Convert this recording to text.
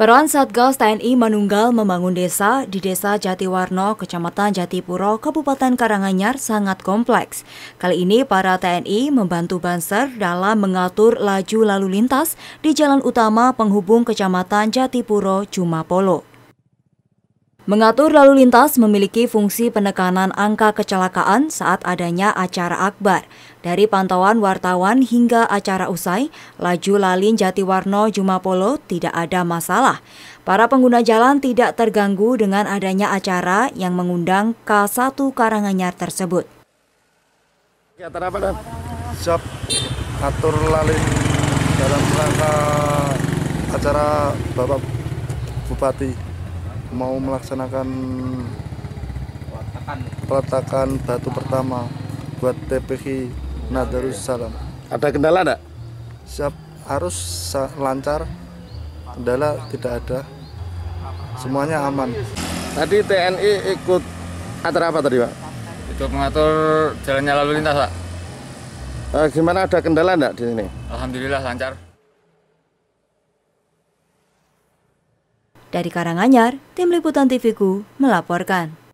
Peran Satgas TNI Manunggal membangun desa di Desa Jatiwarno, Kecamatan Jatipuro, Kabupaten Karanganyar sangat kompleks. Kali ini para TNI membantu Banser dalam mengatur laju lalu lintas di jalan utama penghubung Kecamatan Jatipuro, Jumapolo. Mengatur lalu lintas memiliki fungsi penekanan angka kecelakaan saat adanya acara akbar. Dari pantauan wartawan hingga acara usai, laju lalin Jatiwarno Jumapolo tidak ada masalah. Para pengguna jalan tidak terganggu dengan adanya acara yang mengundang K1 Karanganyar tersebut. Kegiatan apa dan? atur lalin dalam rangka acara Bapak Bupati mau melaksanakan peletakan batu ah. pertama buat TPK Salam. Ada kendala enggak? Siap harus lancar, kendala tidak ada, semuanya aman. Tadi TNI ikut acara apa tadi pak? Itu mengatur jalannya lalu lintas pak. Eh, gimana ada kendala enggak di sini? Alhamdulillah lancar. Dari Karanganyar, tim liputan TVku melaporkan.